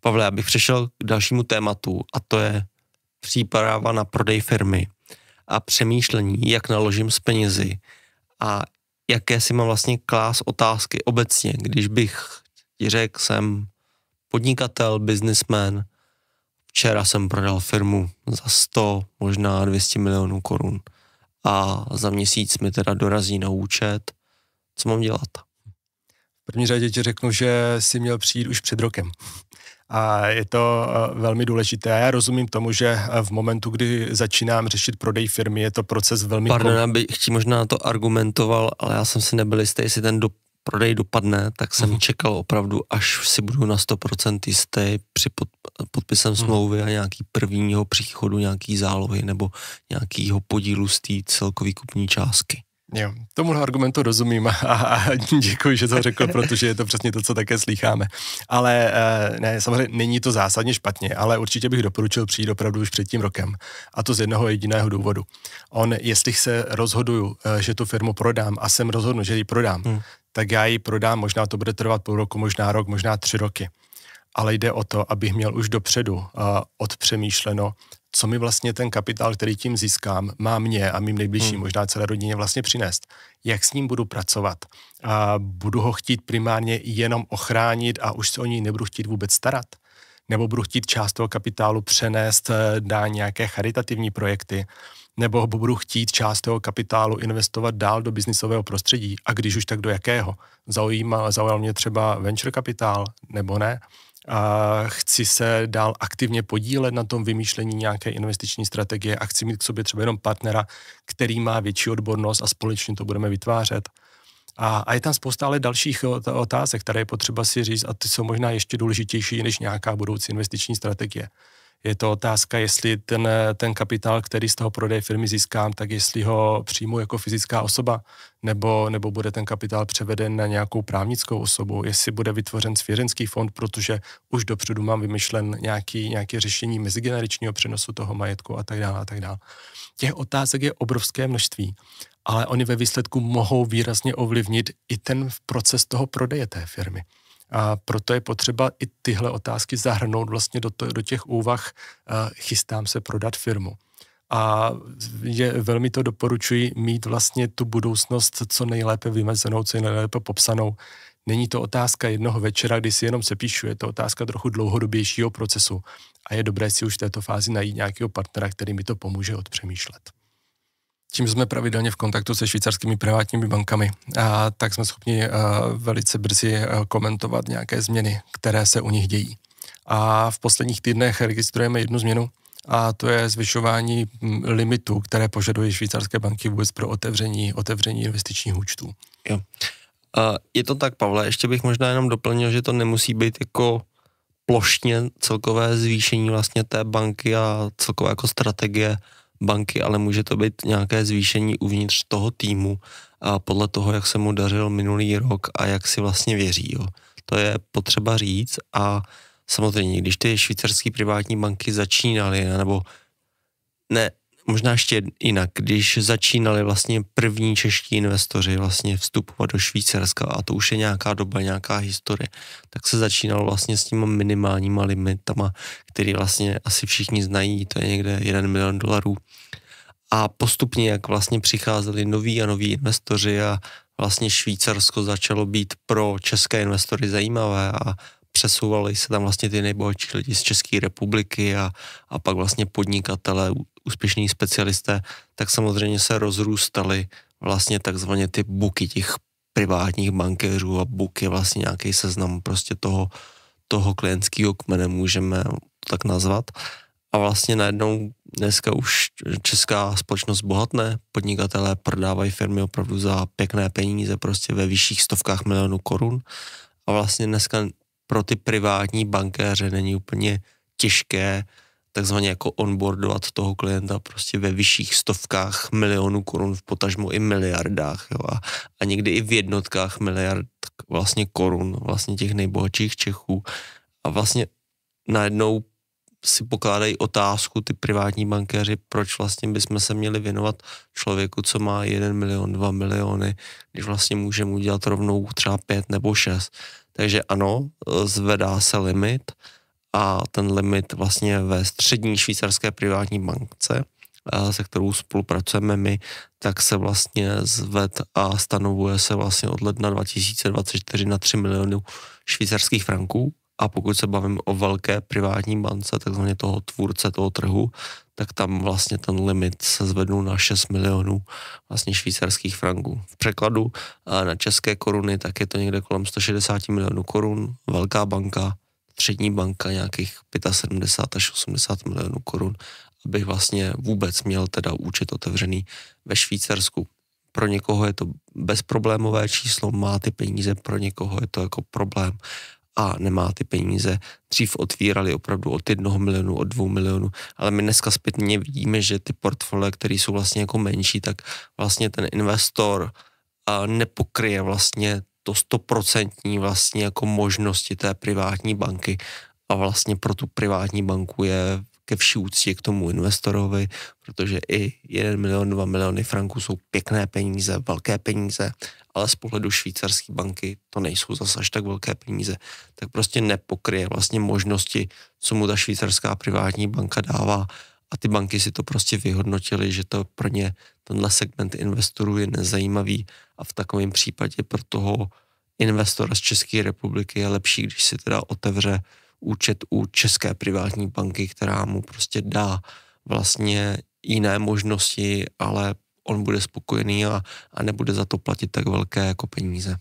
Pavle, já bych přešel k dalšímu tématu a to je příprava na prodej firmy a přemýšlení, jak naložím s penězi a jaké si mám vlastně klás otázky obecně, když bych ti řekl, jsem podnikatel, biznismen, včera jsem prodal firmu za 100, možná 200 milionů korun a za měsíc mi teda dorazí na účet, co mám dělat? první řadě ti řeknu, že si měl přijít už před rokem. A je to eh, velmi důležité. Já rozumím tomu, že eh, v momentu, kdy začínám řešit prodej firmy, je to proces velmi... Pardon, kom... bych ti možná to argumentoval, ale já jsem si nebyl jistý, jestli ten do prodej dopadne, tak jsem uh-huh. čekal opravdu, až si budu na 100% jistý při pod, podpisem smlouvy mhm. uh smlouvy a nějaký prvního příchodu, nějaký zálohy nebo nějakýho podílu z té celkové kupní částky. Jo, tomuhle argumentu rozumím a, a děkuji, že to řekl, protože je to přesně to, co také slýcháme. Ale eh, ne, samozřejmě není to zásadně špatně, ale určitě bych doporučil přijít opravdu už před tím rokem. A to z jednoho jediného důvodu. On, jestli se rozhoduju, eh, že tu firmu prodám a jsem rozhodnu, že ji prodám, hmm. tak já ji prodám, možná to bude trvat půl roku, možná rok, možná tři roky ale jde o to, abych měl už dopředu uh, odpřemýšleno, co mi vlastně ten kapitál, který tím získám, má mě a mým nejbližším, hmm. možná celé rodině vlastně přinést. Jak s ním budu pracovat? A budu ho chtít primárně jenom ochránit a už se o něj nebudu chtít vůbec starat? Nebo budu chtít část toho kapitálu přenést eh, na nějaké charitativní projekty? Nebo budu chtít část toho kapitálu investovat dál do biznisového prostředí? A když už tak do jakého? Zaujíma, zaujal mě třeba venture kapitál, nebo ne? a chci se dál aktivně podílet na tom vymýšlení nějaké investiční strategie a chci mít k sobě třeba jenom partnera, který má větší odbornost a společně to budeme vytvářet. A, a je tam spousta ale dalších eh, otázek, které je potřeba si říct a ty jsou možná ještě důležitější než nějaká budoucí investiční strategie. Je to otázka, jestli ten, ten kapitál, který z toho prodeje firmy získám, tak jestli ho přijmu jako fyzická osoba, nebo, nebo bude ten kapitál převeden na nějakou právnickou osobu, jestli bude vytvořen svěřenský fond, protože už dopředu mám vymyšlen nějaký, řešení mezigeneračního přenosu toho majetku a tak dále a tak dále. Těch otázek je obrovské množství, ale oni ve výsledku mohou výrazně ovlivnit i ten proces toho prodeje té firmy. A proto je potřeba i tyhle otázky zahrnout vlastně do, to, do těch úvah chystám se prodat firmu. A je, velmi to doporučuji mít vlastně tu budoucnost co nejlépe vymezenou, co nejlépe popsanou. Není to otázka jednoho večera, kdy si jenom se píšu, je to otázka trochu dlouhodobějšího procesu. A je dobré si už v této fázi najít nějakého partnera, který mi to pomůže odpřemýšlet tím, že jsme pravidelně v kontaktu se švýcarskými privátními bankami, a, tak jsme schopni velice brzy komentovat nějaké změny, které se u nich dějí. A v posledních týdnech registrujeme jednu změnu, a to je zvyšování limitu, které požadují švýcarské banky vůbec pro otevření, otevření investičních účtů. Jo. je to tak, Pavle, ještě bych možná jenom doplnil, že to nemusí být jako plošně celkové zvýšení vlastně té banky a celkové jako strategie banky, ale může to být nějaké zvýšení uvnitř toho týmu a podle toho, jak se mu dařil minulý rok a jak si vlastně věří. Jo. To je potřeba říct a samozřejmě, když ty švýcarské privátní banky začínaly, nebo ne, možná ještě jinak, když začínali vlastně první čeští investoři vlastně vstupovat do Švýcarska a to už je nějaká doba, nějaká historie, tak se začínalo vlastně s těma minimálníma limitama, který vlastně asi všichni znají, to je někde 1 milion dolarů. A postupně, jak vlastně přicházeli noví a noví investoři a vlastně Švýcarsko začalo být pro české investory zajímavé a přesouvali se tam vlastně ty nejbohatší lidi z České republiky a, a pak vlastně podnikatelé, úspěšní specialisté, tak samozřejmě se rozrůstaly vlastně takzvaně ty buky těch privátních bankéřů a buk je vlastně nějaký seznam prostě toho, toho klientského kmene, můžeme to tak nazvat. A vlastně najednou dneska už česká společnost bohatné podnikatelé prodávají firmy opravdu za pěkné peníze, prostě ve vyšších stovkách milionů korun. A vlastně dneska pro ty privátní bankéře není úplně těžké takzvaně jako onboardovat toho klienta prostě ve vyšších stovkách milionů korun, v potažmu i miliardách jo, a, a někdy i v jednotkách miliard vlastně korun vlastně těch nejbohatších Čechů a vlastně najednou si pokládají otázku ty privátní bankéři, proč vlastně bychom se měli věnovat člověku, co má 1 milion, 2 miliony, když vlastně můžeme udělat rovnou třeba 5 nebo 6 takže ano, zvedá se limit a ten limit vlastně ve střední švýcarské privátní bankce, eh, se kterou spolupracujeme my, tak se vlastně zved a stanovuje se vlastně od ledna 2024 na 3 milionů švýcarských franků. A pokud se bavím o velké privátní bance, takzvaně toho tvůrce toho trhu, tak tam vlastně ten limit se zvednul na 6 milionů vlastně švýcarských franků. V překladu na české koruny tak je to někde kolem 160 milionů korun, velká banka, střední banka nějakých 75 až 80 milionů korun, abych vlastně vůbec měl teda účet otevřený ve Švýcarsku. Pro někoho je to bezproblémové číslo, má ty peníze, pro někoho je to jako problém a nemá ty peníze. Dřív otvírali opravdu od jednoho milionu, od dvou milionů, ale my dneska zpětně vidíme, že ty portfolie, které jsou vlastně jako menší, tak vlastně ten investor nepokryje vlastně to stoprocentní vlastně jako možnosti té privátní banky a vlastně pro tu privátní banku je ke vší úctě k tomu investorovi, protože i 1 milion, 2 miliony franků jsou pěkné peníze, velké peníze ale z pohledu švýcarské banky to nejsou zase až tak velké peníze, tak prostě nepokryje vlastně možnosti, co mu ta švýcarská privátní banka dává a ty banky si to prostě vyhodnotily, že to pro ně tenhle segment investorů je nezajímavý a v takovém případě pro toho investora z České republiky je lepší, když si teda otevře účet u České privátní banky, která mu prostě dá vlastně jiné možnosti, ale on bude spokojený a, a nebude za to platit tak velké jako peníze.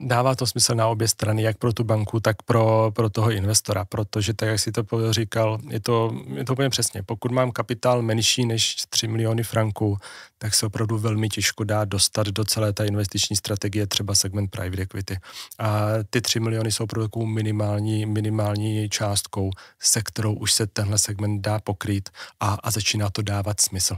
Dává to smysl na obě strany, jak pro tu banku, tak pro, pro toho investora, protože tak, jak si to říkal, je to, je to úplně přesně. Pokud mám kapitál menší než 3 miliony franků, tak se opravdu velmi těžko dá dostat do celé té investiční strategie, třeba segment private equity. A ty 3 miliony jsou opravdu takovou minimální, minimální částkou, se kterou už se tenhle segment dá pokrýt a, a začíná to dávat smysl.